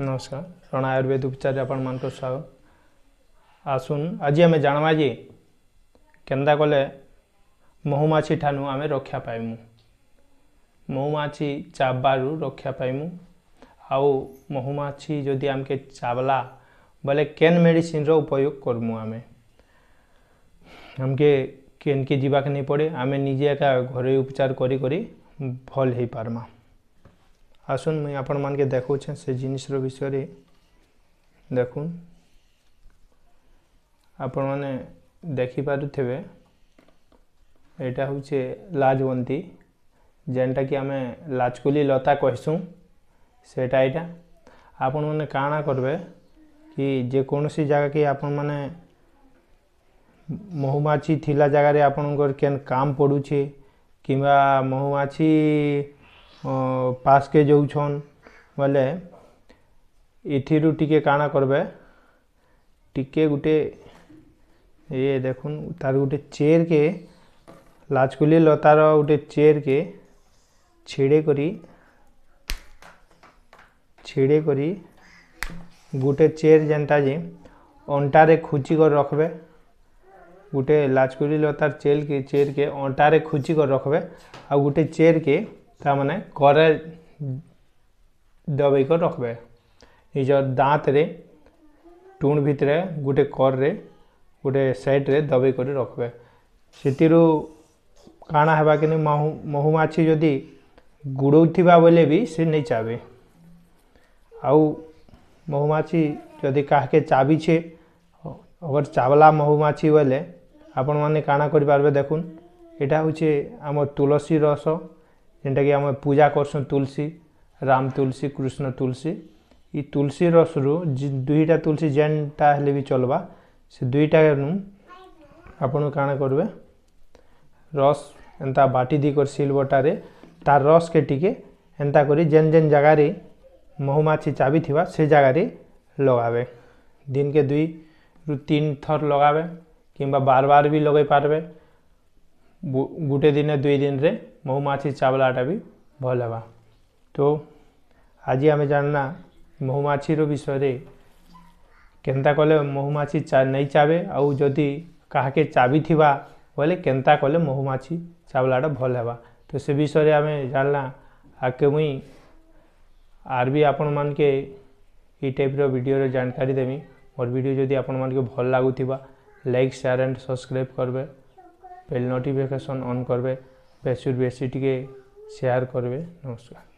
नमस्कार प्रण आयुर्वेद उपचार आपण मान स्वागत आसुन आज आम जानवा जी के कले महुमाछी ठानु आम रक्षा पाइमु महुमाछी चाबार रक्षा पाइमु आउ महुमाछी जदि आम के चाबला बोले केन मेडिसिन रो उपयोग करमु आम आमके केन के जीवाक नहीं पड़े आम निजे एक घर उपचार करी करी भल हो पार्मा আসুন মুই আপনার দেখছে সে জিনিসর বিষয়ে দেখুন আপন মানে দেখি পারুথেবে এটা হচ্ছে লাজবন্তি যেটা কি আমি লাজকুলি লতা কহসু সেটা এটা আপন মানে কাণা করবে কি যে কোনসি জায়গা কি আপন মানে মহুমাছি থিলা জায়গায় আপনকর কেন কাম পড়ুছে কিংবা মহুমাছি पासके जाऊन ବୋଲେ ଏଥିରୁ ଟିକେ କାଣା କରବେ ଟିକେ ଗୋଟେ ଇଏ ଦେଖୁନ୍ ତାର ଗୋଟେ ଚେୟାରକେ ଲାଜକୁଲି ଲତାର ଗୋଟେ ଚେୟାରକେ ଛିଡ଼େଇ କରି ଛିଡ଼େଇ କରି ଗୋଟେ ଚେୟାର ଯେନ୍ତା ଯେ ଅଣ୍ଟାରେ ଖୁଚି କରି ରଖବେ ଗୋଟେ ଲାଜକୁଲି ଲତାର ଚେୟାରକେ ଚେୟାରକେ ଅଣ୍ଟାରେ ଖୁଚି କରି ରଖବେ ଆଉ ଗୋଟେ ଚେୟାରକେ ତାମାନେ କରେ ଦବେଇକି ରଖିବେ ନିଜ ଦାঁতରେ ଟୁଣ ଭିତରେ ଗୋଟେ କର୍ରେ ଗୋଟେ ସାଇଡ଼୍ରେ ଦବେଇ କରି ରଖିବେ ସେଥିରୁ କାଣା ହେବା କି ମହୁ ମହୁମାଛି ଯଦି ଗୁଡ଼ଉଥିବା ବୋଲେ ବି ସେ ନେଇ ଚାବେ ଆଉ ମହୁମାଛି ଯଦି କାହାକେ ଚାବିଛେ ଅଗର ଚାବଲା ମହୁମାଛି ବୋଲେ ଆପଣମାନେ କାଣା କରିପାରିବେ ଦେଖୁନ୍ ଏଇଟା ହେଉଛି ଆମର ତୁଳସୀ ରସ जेनटा कि आम पूजा करसुँ तुलसी राम तुलसी कृष्ण तुलसी ये तुलसी रस रु दुईटा तुलसी जेनटा हेले भी चलवा से दुईटा आप कण करेंगे रस एंता बाटी दी कर सिल्वटारे तार रस के टिके एंता कर जेन जेन जगार महुमाछी चाबी थी से जगार लगाबे दिन के दुई रु तीन थर लगाबे किंबा बार बार भी लगे पार्बे গোটে দিনে দুই দিনে মৌমাছি চাবলাটা বি ভাল হবা তো আজ আমি জানলা মৌমাছির বিষয়ে কেন্তা কলে মৌমাছি নাই চাবে আউ যদি কাহাকে চাবি থিবা বলে কেন্তা কলে মৌমাছি চাবলাটা ভাল হবা তো সে বিষয়ে আমি জানলা আগে মুই আর বি আপন মানকে এই টাইপর ভিডিওর জানকারি দেমি মোর ভিডিও যদি আপন মানকে ভাল লাগুথিবা লাইক শেয়ার এন্ড সবসক্রাইব করবে বেল নোটিফিকেশন অন করবে বেশির বেশি টিকে শেয়ার করবে নমস্কার